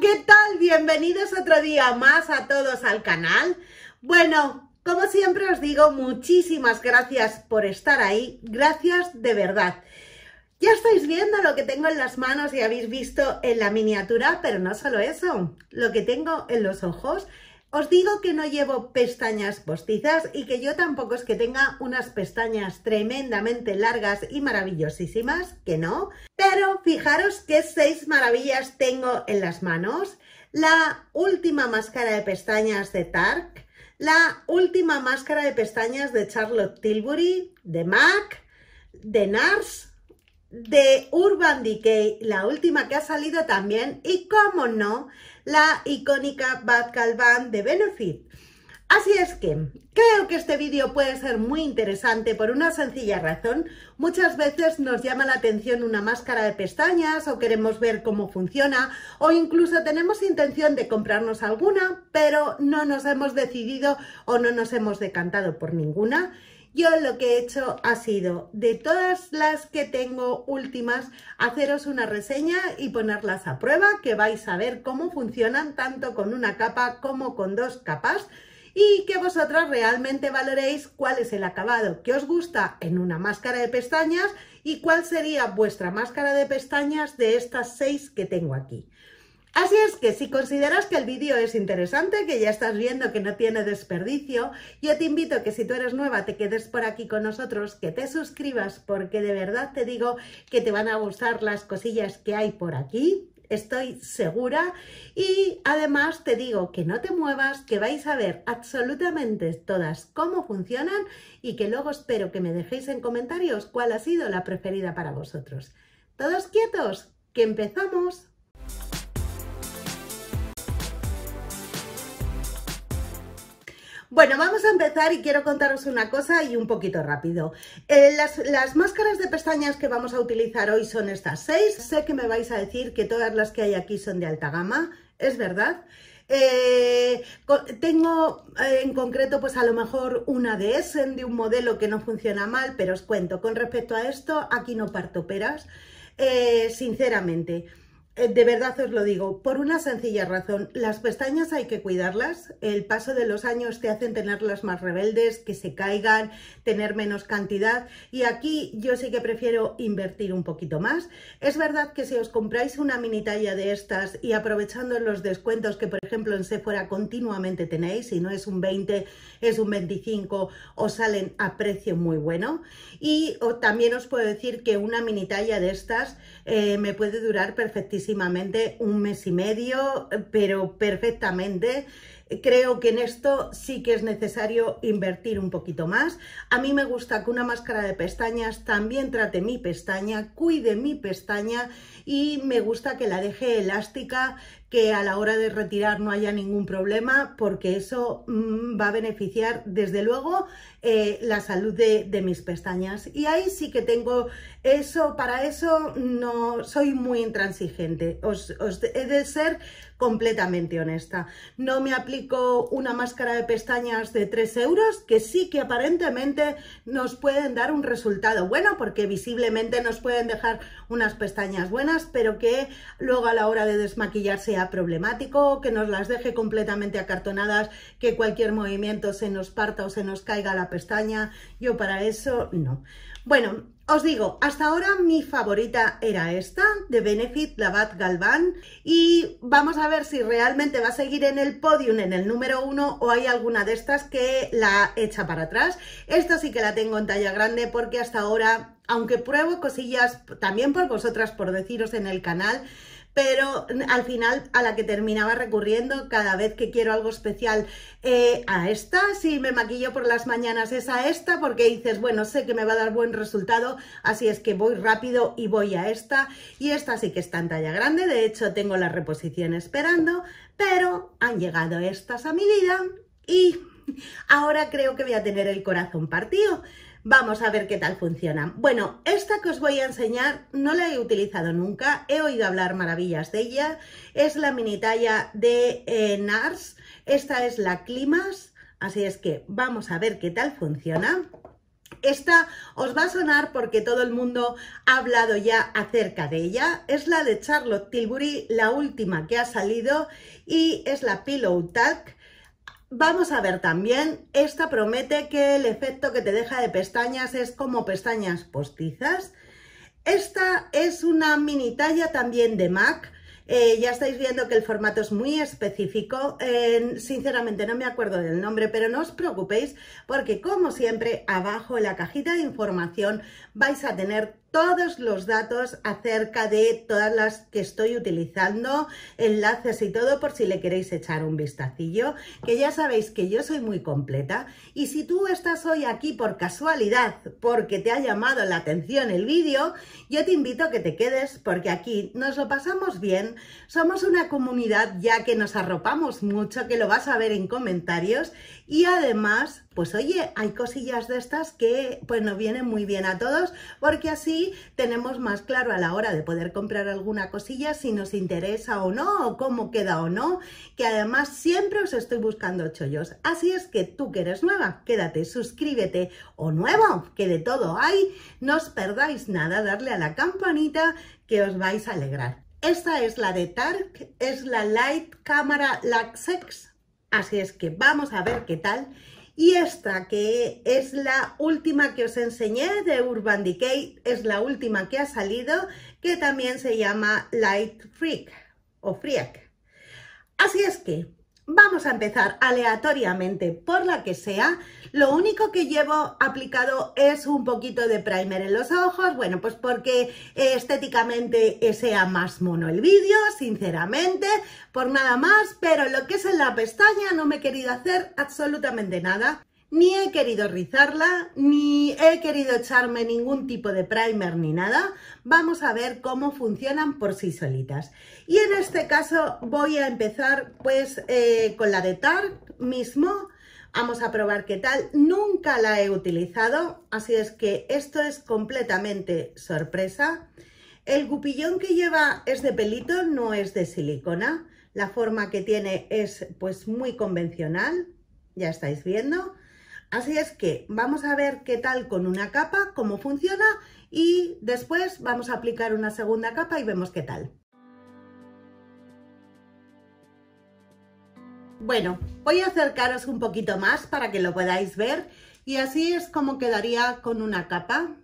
¿qué tal? Bienvenidos otro día más a todos al canal. Bueno, como siempre os digo, muchísimas gracias por estar ahí. Gracias de verdad. Ya estáis viendo lo que tengo en las manos y habéis visto en la miniatura, pero no solo eso, lo que tengo en los ojos os digo que no llevo pestañas postizas y que yo tampoco es que tenga unas pestañas tremendamente largas y maravillosísimas, que no. Pero fijaros qué seis maravillas tengo en las manos. La última máscara de pestañas de Tark, la última máscara de pestañas de Charlotte Tilbury, de MAC, de NARS, de Urban Decay, la última que ha salido también, y como no, la icónica Bad Calvan de Benefit. Así es que creo que este vídeo puede ser muy interesante por una sencilla razón. Muchas veces nos llama la atención una máscara de pestañas o queremos ver cómo funciona o incluso tenemos intención de comprarnos alguna pero no nos hemos decidido o no nos hemos decantado por ninguna yo lo que he hecho ha sido, de todas las que tengo últimas, haceros una reseña y ponerlas a prueba, que vais a ver cómo funcionan tanto con una capa como con dos capas y que vosotras realmente valoréis cuál es el acabado que os gusta en una máscara de pestañas y cuál sería vuestra máscara de pestañas de estas seis que tengo aquí. Así es que si consideras que el vídeo es interesante, que ya estás viendo que no tiene desperdicio, yo te invito a que si tú eres nueva te quedes por aquí con nosotros, que te suscribas porque de verdad te digo que te van a gustar las cosillas que hay por aquí, estoy segura. Y además te digo que no te muevas, que vais a ver absolutamente todas cómo funcionan y que luego espero que me dejéis en comentarios cuál ha sido la preferida para vosotros. Todos quietos, que empezamos. Bueno, vamos a empezar y quiero contaros una cosa y un poquito rápido. Eh, las, máscaras de pestañas que vamos a utilizar hoy son estas seis. Sé que me vais a decir que todas las que hay aquí son de alta gama, es verdad. Eh, tengo eh, en concreto pues a lo mejor una de Essen de un modelo que no funciona mal, pero os cuento, con respecto a esto, aquí no parto peras, sinceramente. Eh, de verdad os lo digo, por una sencilla razón, las pestañas hay que cuidarlas, el paso de los años te hacen tenerlas más rebeldes, que se caigan, tener menos cantidad y aquí yo sí que prefiero invertir un poquito más. Es verdad que si os compráis una mini talla de estas y aprovechando los descuentos que por ejemplo en Sephora continuamente tenéis, si no es un 20, es un 25, os salen a precio muy bueno y también os puedo decir que una mini talla de estas eh, me puede durar perfectísimo un mes y medio, eh, pero perfectamente creo que en esto sí que es necesario invertir un poquito más. A mí me gusta que una máscara de pestañas también trate mi pestaña, cuide mi pestaña y me gusta que la deje elástica, que a la hora de retirar no haya ningún problema porque eso mm, va a beneficiar desde luego eh, la salud de, mis pestañas. Y ahí sí que tengo eso, para eso no soy muy intransigente, os, os he de ser completamente honesta. No me aplico una máscara de pestañas de 3 euros que sí que aparentemente nos pueden dar un resultado bueno porque visiblemente nos pueden dejar unas pestañas buenas pero que luego a la hora de desmaquillar sea problemático, que nos las deje completamente acartonadas, que cualquier movimiento se nos parta o se nos caiga la pestaña. Yo para eso no. Bueno, os digo, hasta ahora mi favorita era esta, de Benefit lavat Galván, y vamos a ver si realmente va a seguir en el podium, en el número uno, o hay alguna de estas que la echa para atrás. Esta sí que la tengo en talla grande porque hasta ahora, aunque pruebo cosillas también por vosotras, por deciros en el canal, pero al final a la que terminaba recurriendo cada vez que quiero algo especial eh, a esta, si me maquillo por las mañanas es a esta, porque dices, bueno, sé que me va a dar buen resultado, así es que voy rápido y voy a esta, y esta sí que está en talla grande, de hecho tengo la reposición esperando, pero han llegado estas a mi vida y Ahora creo que voy a tener el corazón partido. Vamos a ver qué tal funciona. Bueno, esta que os voy a enseñar no la he utilizado nunca, he oído hablar maravillas de ella. Es la mini talla de eh, NARS, esta es la Climas, así es que vamos a ver qué tal funciona. Esta os va a sonar porque todo el mundo ha hablado ya acerca de ella. Es la de Charlotte Tilbury, la última que ha salido y es la Pillow TALK Vamos a ver también, esta promete que el efecto que te deja de pestañas es como pestañas postizas. Esta es una mini talla también de MAC. Eh, ya estáis viendo que el formato es muy específico. sinceramente no me acuerdo del nombre, pero no os preocupéis porque como siempre abajo en la cajita de información vais a tener todos los datos acerca de todas las que estoy utilizando, enlaces y todo por si le queréis echar un vistacillo, que ya sabéis que yo soy muy completa y si tú estás hoy aquí por casualidad porque te ha llamado la atención el vídeo, yo te invito a que te quedes porque aquí nos lo pasamos bien, somos una comunidad ya que nos arropamos mucho, que lo vas a ver en comentarios y además pues oye, hay cosillas de estas que pues nos vienen muy bien a todos porque así tenemos más claro a la hora de poder comprar alguna cosilla si nos interesa o no, o cómo queda o no, que además siempre os estoy buscando chollos. Así es que tú que eres nueva, quédate, suscríbete o nuevo, que de todo hay, no os perdáis nada, darle a la campanita que os vais a alegrar. Esta es la de Tark, es la Light Camera Luxx. así es que vamos a ver qué tal y esta, que es la última que os enseñé de Urban Decay, es la última que ha salido, que también se llama Light Freak o Freak. Así es que Vamos a empezar aleatoriamente por la que sea. Lo único que llevo aplicado es un poquito de primer en los ojos. Bueno, pues porque estéticamente eh, sea más mono el vídeo, sinceramente, por nada más. Pero lo que es en la pestaña no me he querido hacer absolutamente nada. Ni he querido rizarla, ni he querido echarme ningún tipo de primer ni nada. Vamos a ver cómo funcionan por sí solitas. Y en este caso voy a empezar pues eh, con la de Tarte mismo. Vamos a probar qué tal. Nunca la he utilizado, así es que esto es completamente sorpresa. El cupillón que lleva es de pelito, no es de silicona. La forma que tiene es pues muy convencional, ya estáis viendo. Así es que vamos a ver qué tal con una capa, cómo funciona y después vamos a aplicar una segunda capa y vemos qué tal. Bueno, voy a acercaros un poquito más para que lo podáis ver y así es como quedaría con una capa.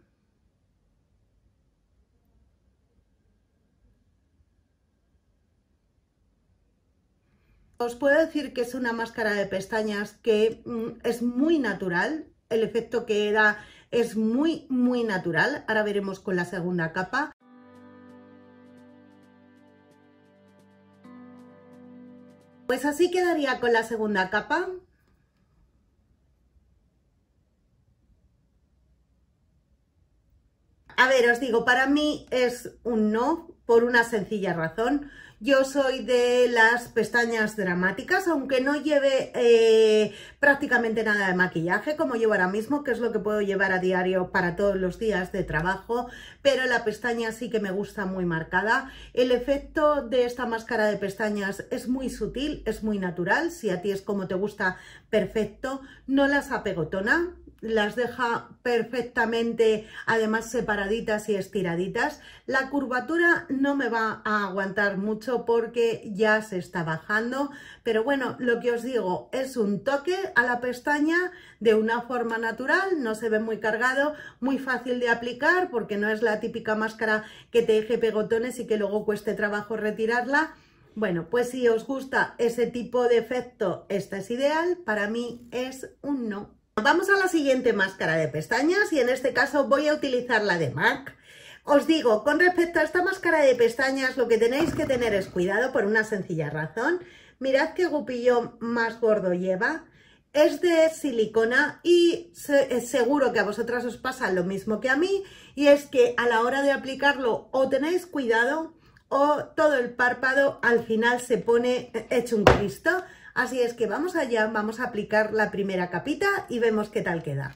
Os puedo decir que es una máscara de pestañas que mm, es muy natural, el efecto que da es muy, muy natural. Ahora veremos con la segunda capa. Pues así quedaría con la segunda capa. A ver, os digo, para mí es un no por una sencilla razón yo soy de las pestañas dramáticas, aunque no lleve eh, prácticamente nada de maquillaje, como llevo ahora mismo, que es lo que puedo llevar a diario para todos los días de trabajo, pero la pestaña sí que me gusta muy marcada. El efecto de esta máscara de pestañas es muy sutil, es muy natural, si a ti es como te gusta, perfecto. No las apegotona, las deja perfectamente, además separaditas y estiraditas. La curvatura no me va a aguantar mucho porque ya se está bajando, pero bueno, lo que os digo, es un toque a la pestaña de una forma natural, no se ve muy cargado, muy fácil de aplicar porque no es la típica máscara que te deje pegotones y que luego cueste trabajo retirarla. Bueno, pues si os gusta ese tipo de efecto, esta es ideal, para mí es un no. Vamos a la siguiente máscara de pestañas y en este caso voy a utilizar la de MAC. Os digo, con respecto a esta máscara de pestañas, lo que tenéis que tener es cuidado por una sencilla razón. Mirad qué gupillo más gordo lleva. Es de silicona y seguro que a vosotras os pasa lo mismo que a mí y es que a la hora de aplicarlo o tenéis cuidado o todo el párpado al final se pone hecho un cristo. Así es que vamos allá, vamos a aplicar la primera capita y vemos qué tal queda.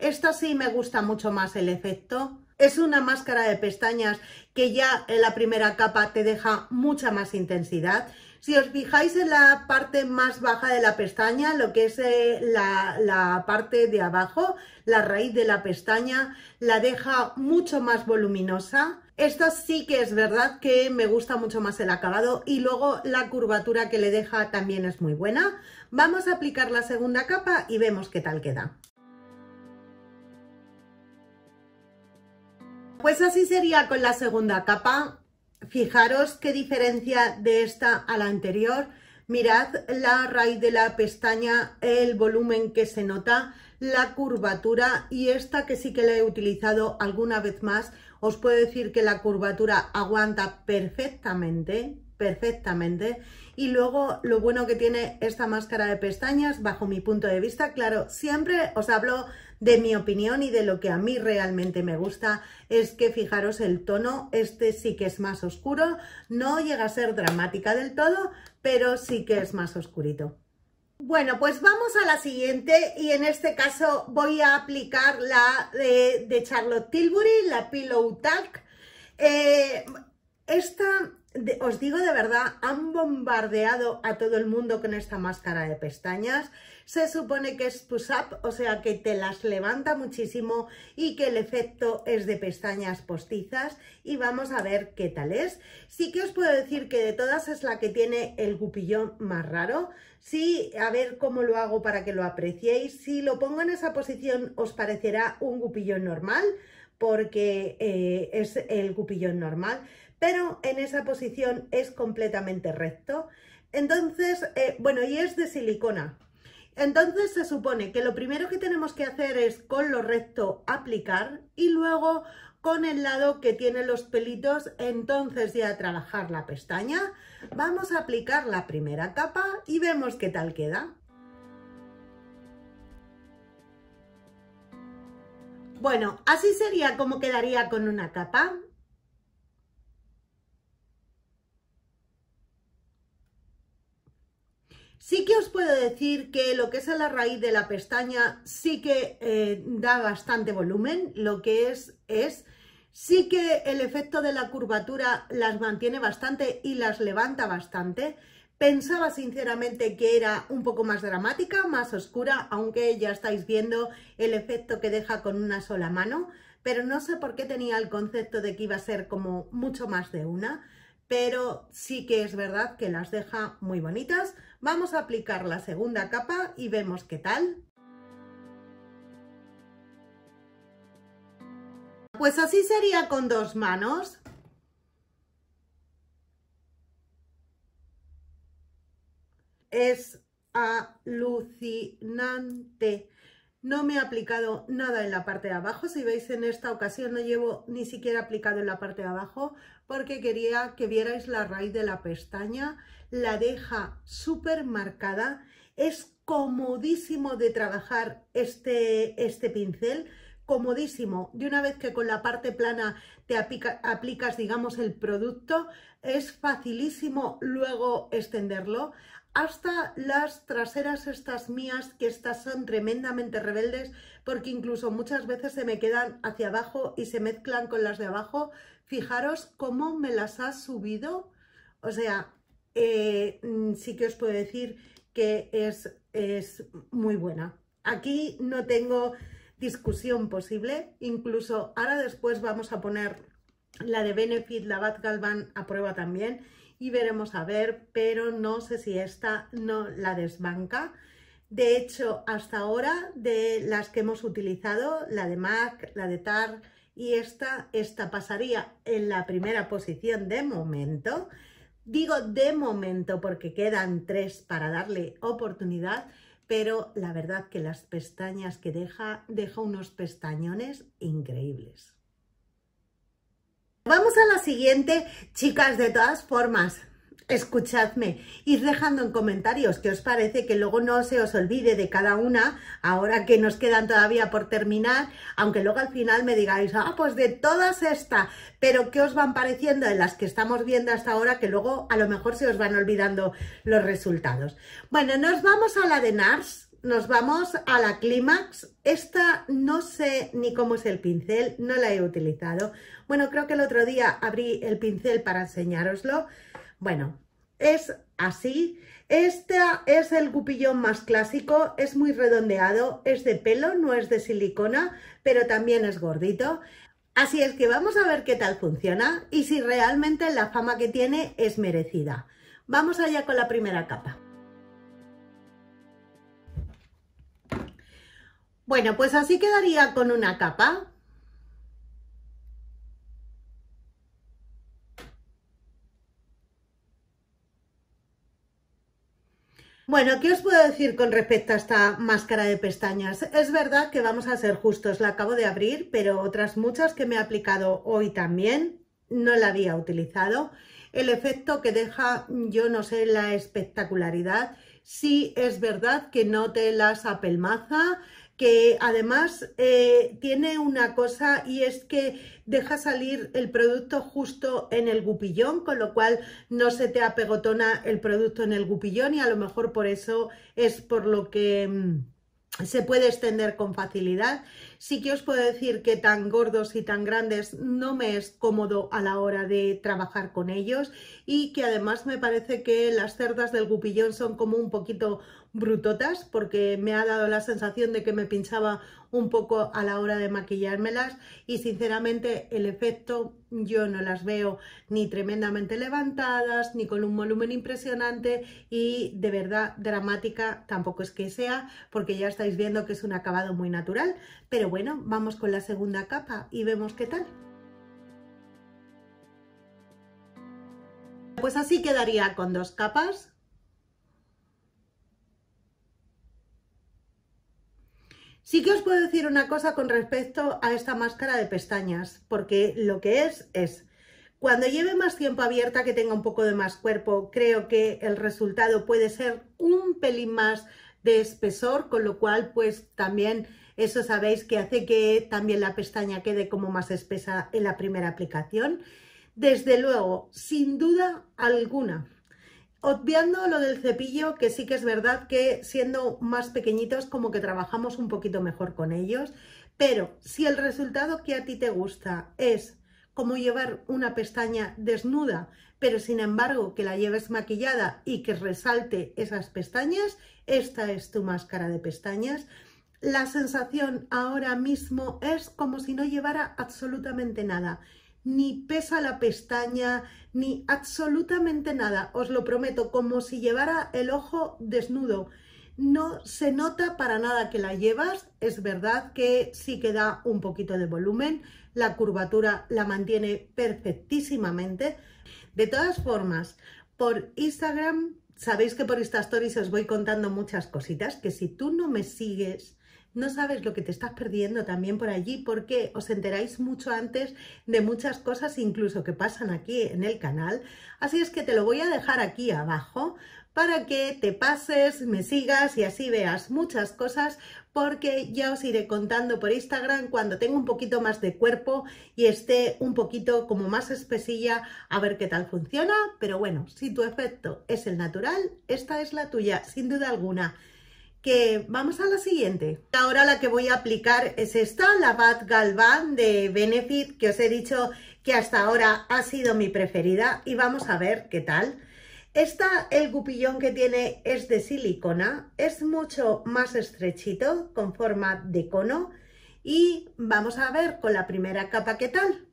Esto sí me gusta mucho más el efecto. Es una máscara de pestañas que ya en la primera capa te deja mucha más intensidad. Si os fijáis en la parte más baja de la pestaña, lo que es eh, la, la, parte de abajo, la raíz de la pestaña, la deja mucho más voluminosa. Esta sí que es verdad que me gusta mucho más el acabado y luego la curvatura que le deja también es muy buena. Vamos a aplicar la segunda capa y vemos qué tal queda. Pues así sería con la segunda capa. Fijaros qué diferencia de esta a la anterior. Mirad la raíz de la pestaña, el volumen que se nota, la curvatura y esta que sí que la he utilizado alguna vez más. Os puedo decir que la curvatura aguanta perfectamente, perfectamente. Y luego lo bueno que tiene esta máscara de pestañas, bajo mi punto de vista, claro, siempre os hablo de mi opinión y de lo que a mí realmente me gusta es que fijaros el tono, este sí que es más oscuro, no llega a ser dramática del todo, pero sí que es más oscurito. Bueno, pues vamos a la siguiente y en este caso voy a aplicar la de, Charlotte Tilbury, la Pillow Talk. Eh, esta, os digo de verdad, han bombardeado a todo el mundo con esta máscara de pestañas se supone que es push-up, o sea que te las levanta muchísimo y que el efecto es de pestañas postizas y vamos a ver qué tal es. Sí que os puedo decir que de todas es la que tiene el cupillón más raro, sí, a ver cómo lo hago para que lo apreciéis, si lo pongo en esa posición os parecerá un cupillón normal, porque eh, es el cupillón normal, pero en esa posición es completamente recto. Entonces, eh, bueno, y es de silicona, entonces se supone que lo primero que tenemos que hacer es con lo recto aplicar y luego con el lado que tiene los pelitos, entonces ya trabajar la pestaña. Vamos a aplicar la primera capa y vemos qué tal queda. Bueno, así sería como quedaría con una capa. Sí que os puedo decir que lo que es a la raíz de la pestaña sí que eh, da bastante volumen, lo que es es... Sí que el efecto de la curvatura las mantiene bastante y las levanta bastante. Pensaba sinceramente que era un poco más dramática, más oscura, aunque ya estáis viendo el efecto que deja con una sola mano, pero no sé por qué tenía el concepto de que iba a ser como mucho más de una, pero sí que es verdad que las deja muy bonitas. Vamos a aplicar la segunda capa y vemos qué tal. Pues así sería con dos manos. Es alucinante no me he aplicado nada en la parte de abajo, si veis en esta ocasión no llevo ni siquiera aplicado en la parte de abajo porque quería que vierais la raíz de la pestaña, la deja súper marcada, es comodísimo de trabajar este, este pincel, comodísimo. De una vez que con la parte plana te aplicas, digamos, el producto, es facilísimo luego extenderlo hasta las traseras estas mías, que estas son tremendamente rebeldes, porque incluso muchas veces se me quedan hacia abajo y se mezclan con las de abajo. Fijaros cómo me las ha subido, o sea, eh, mm, sí que os puedo decir que es, es muy buena. Aquí no tengo discusión posible, incluso ahora después vamos a poner la de Benefit, la Bad Galvan a prueba también y veremos a ver, pero no sé si esta no la desbanca. De hecho, hasta ahora, de las que hemos utilizado, la de MAC, la de TAR y esta, esta pasaría en la primera posición de momento. Digo de momento porque quedan tres para darle oportunidad, pero la verdad que las pestañas que deja, deja unos pestañones increíbles. Vamos a la siguiente, chicas, de todas formas, escuchadme, y dejando en comentarios qué os parece, que luego no se os olvide de cada una, ahora que nos quedan todavía por terminar, aunque luego al final me digáis, ah, pues de todas estas pero qué os van pareciendo de las que estamos viendo hasta ahora, que luego a lo mejor se os van olvidando los resultados. Bueno, nos vamos a la de NARS, nos vamos a la Clímax. Esta no sé ni cómo es el pincel, no la he utilizado. Bueno, creo que el otro día abrí el pincel para enseñároslo. Bueno, es así. Este es el cupillón más clásico, es muy redondeado, es de pelo, no es de silicona, pero también es gordito. Así es que vamos a ver qué tal funciona y si realmente la fama que tiene es merecida. Vamos allá con la primera capa. Bueno, pues así quedaría con una capa. Bueno, ¿qué os puedo decir con respecto a esta máscara de pestañas? Es verdad que vamos a ser justos, la acabo de abrir, pero otras muchas que me he aplicado hoy también no la había utilizado. El efecto que deja, yo no sé, la espectacularidad. Sí es verdad que no te las apelmaza, que además eh, tiene una cosa y es que deja salir el producto justo en el gupillón, con lo cual no se te apegotona el producto en el gupillón y a lo mejor por eso es por lo que mm, se puede extender con facilidad. Sí que os puedo decir que tan gordos y tan grandes no me es cómodo a la hora de trabajar con ellos y que además me parece que las cerdas del gupillón son como un poquito brutotas porque me ha dado la sensación de que me pinchaba un poco a la hora de maquillármelas y sinceramente el efecto yo no las veo ni tremendamente levantadas ni con un volumen impresionante y de verdad dramática tampoco es que sea porque ya estáis viendo que es un acabado muy natural pero bueno vamos con la segunda capa y vemos qué tal. Pues así quedaría con dos capas, Sí que os puedo decir una cosa con respecto a esta máscara de pestañas, porque lo que es es, cuando lleve más tiempo abierta, que tenga un poco de más cuerpo, creo que el resultado puede ser un pelín más de espesor, con lo cual pues también eso sabéis que hace que también la pestaña quede como más espesa en la primera aplicación. Desde luego, sin duda alguna, Obviando lo del cepillo, que sí que es verdad que siendo más pequeñitos como que trabajamos un poquito mejor con ellos, pero si el resultado que a ti te gusta es como llevar una pestaña desnuda, pero sin embargo que la lleves maquillada y que resalte esas pestañas, esta es tu máscara de pestañas. La sensación ahora mismo es como si no llevara absolutamente nada ni pesa la pestaña, ni absolutamente nada, os lo prometo, como si llevara el ojo desnudo. No se nota para nada que la llevas, es verdad que sí que da un poquito de volumen, la curvatura la mantiene perfectísimamente. De todas formas, por Instagram, sabéis que por Instastories os voy contando muchas cositas, que si tú no me sigues, no sabes lo que te estás perdiendo también por allí porque os enteráis mucho antes de muchas cosas incluso que pasan aquí en el canal. Así es que te lo voy a dejar aquí abajo para que te pases, me sigas y así veas muchas cosas porque ya os iré contando por Instagram cuando tenga un poquito más de cuerpo y esté un poquito como más espesilla a ver qué tal funciona, pero bueno, si tu efecto es el natural, esta es la tuya, sin duda alguna que vamos a la siguiente. Ahora la que voy a aplicar es esta, la Bad Galvan de Benefit, que os he dicho que hasta ahora ha sido mi preferida y vamos a ver qué tal. Esta, el cupillón que tiene es de silicona, es mucho más estrechito, con forma de cono y vamos a ver con la primera capa qué tal.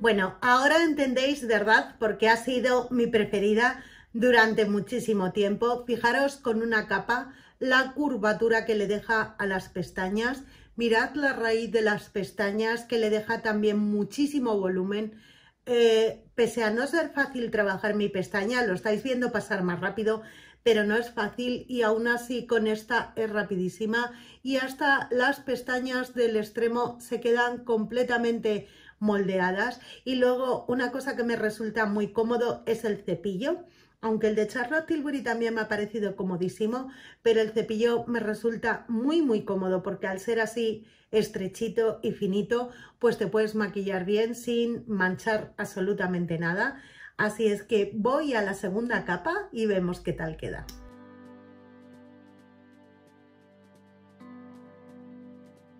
Bueno, ahora entendéis, ¿verdad? Porque ha sido mi preferida durante muchísimo tiempo. Fijaros con una capa la curvatura que le deja a las pestañas. Mirad la raíz de las pestañas que le deja también muchísimo volumen. Eh, pese a no ser fácil trabajar mi pestaña, lo estáis viendo pasar más rápido, pero no es fácil y aún así con esta es rapidísima y hasta las pestañas del extremo se quedan completamente moldeadas. Y luego una cosa que me resulta muy cómodo es el cepillo. Aunque el de Charlotte Tilbury también me ha parecido comodísimo, pero el cepillo me resulta muy muy cómodo porque al ser así estrechito y finito, pues te puedes maquillar bien sin manchar absolutamente nada. Así es que voy a la segunda capa y vemos qué tal queda.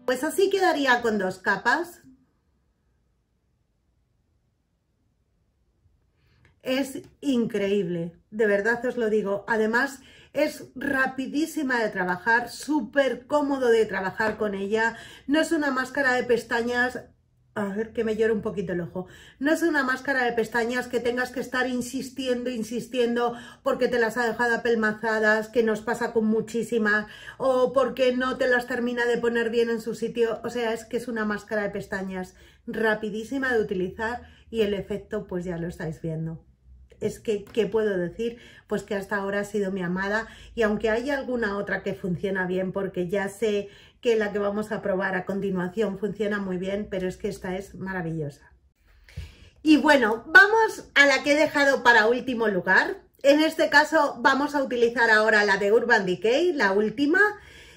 Pues así quedaría con dos capas. es increíble, de verdad os lo digo. Además, es rapidísima de trabajar, súper cómodo de trabajar con ella. No es una máscara de pestañas a ver que me llora un poquito el ojo. No es una máscara de pestañas que tengas que estar insistiendo, insistiendo, porque te las ha dejado apelmazadas, que nos pasa con muchísimas, o porque no te las termina de poner bien en su sitio. O sea, es que es una máscara de pestañas rapidísima de utilizar y el efecto pues ya lo estáis viendo es que, ¿qué puedo decir? Pues que hasta ahora ha sido mi amada y aunque hay alguna otra que funciona bien, porque ya sé que la que vamos a probar a continuación funciona muy bien, pero es que esta es maravillosa. Y bueno, vamos a la que he dejado para último lugar. En este caso vamos a utilizar ahora la de Urban Decay, la última,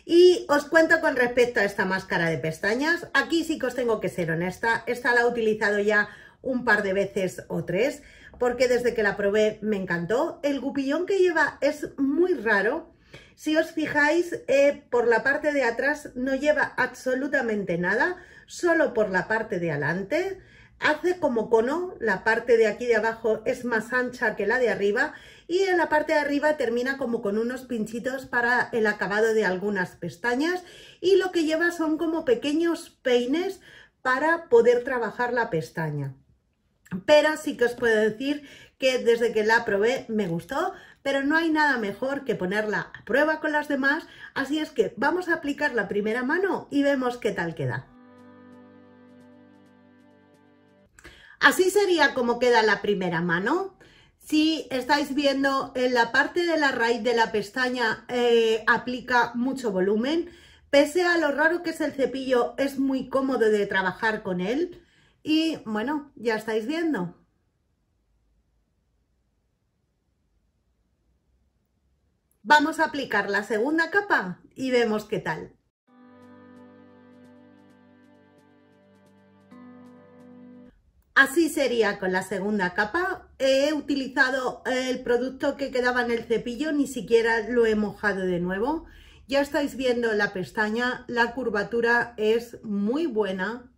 y os cuento con respecto a esta máscara de pestañas. Aquí sí que os tengo que ser honesta, esta la he utilizado ya un par de veces o tres, porque desde que la probé me encantó. El gupillón que lleva es muy raro. Si os fijáis, eh, por la parte de atrás no lleva absolutamente nada, solo por la parte de adelante. Hace como cono, la parte de aquí de abajo es más ancha que la de arriba y en la parte de arriba termina como con unos pinchitos para el acabado de algunas pestañas y lo que lleva son como pequeños peines para poder trabajar la pestaña pero sí que os puedo decir que desde que la probé me gustó, pero no hay nada mejor que ponerla a prueba con las demás, así es que vamos a aplicar la primera mano y vemos qué tal queda. Así sería como queda la primera mano. Si estáis viendo en la parte de la raíz de la pestaña eh, aplica mucho volumen, pese a lo raro que es el cepillo, es muy cómodo de trabajar con él. Y bueno, ya estáis viendo. Vamos a aplicar la segunda capa y vemos qué tal. Así sería con la segunda capa. He utilizado eh, el producto que quedaba en el cepillo, ni siquiera lo he mojado de nuevo. Ya estáis viendo la pestaña, la curvatura es muy buena,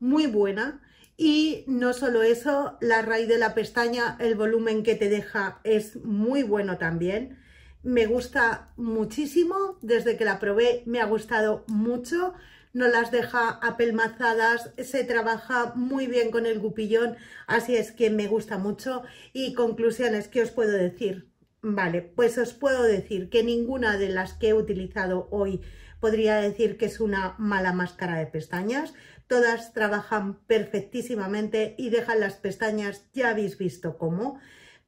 muy buena. Y no solo eso, la raíz de la pestaña, el volumen que te deja es muy bueno también. Me gusta muchísimo, desde que la probé me ha gustado mucho. No las deja apelmazadas, se trabaja muy bien con el gupillón, así es que me gusta mucho. Y conclusiones, ¿qué os puedo decir? Vale, pues os puedo decir que ninguna de las que he utilizado hoy podría decir que es una mala máscara de pestañas. Todas trabajan perfectísimamente y dejan las pestañas, ya habéis visto cómo.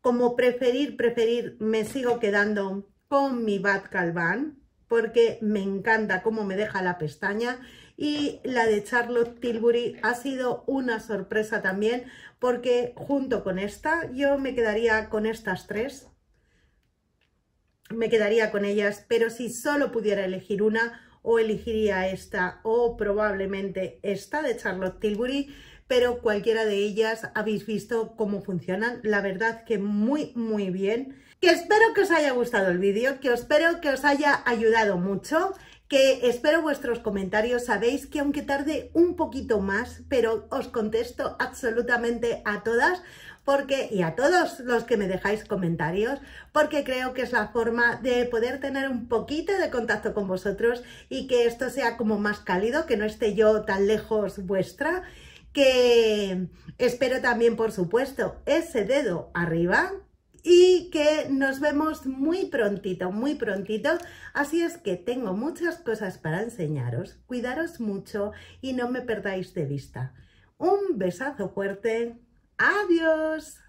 Como preferir, preferir, me sigo quedando con mi Bad Calván porque me encanta cómo me deja la pestaña y la de Charlotte Tilbury ha sido una sorpresa también porque junto con esta yo me quedaría con estas tres me quedaría con ellas pero si solo pudiera elegir una o elegiría esta o probablemente esta de Charlotte Tilbury, pero cualquiera de ellas habéis visto cómo funcionan, la verdad que muy muy bien. Que espero que os haya gustado el vídeo, que espero que os haya ayudado mucho, que espero vuestros comentarios, sabéis que aunque tarde un poquito más, pero os contesto absolutamente a todas, porque, y a todos los que me dejáis comentarios, porque creo que es la forma de poder tener un poquito de contacto con vosotros y que esto sea como más cálido, que no esté yo tan lejos vuestra, que espero también, por supuesto, ese dedo arriba y que nos vemos muy prontito, muy prontito. Así es que tengo muchas cosas para enseñaros. Cuidaros mucho y no me perdáis de vista. Un besazo fuerte. Adiós.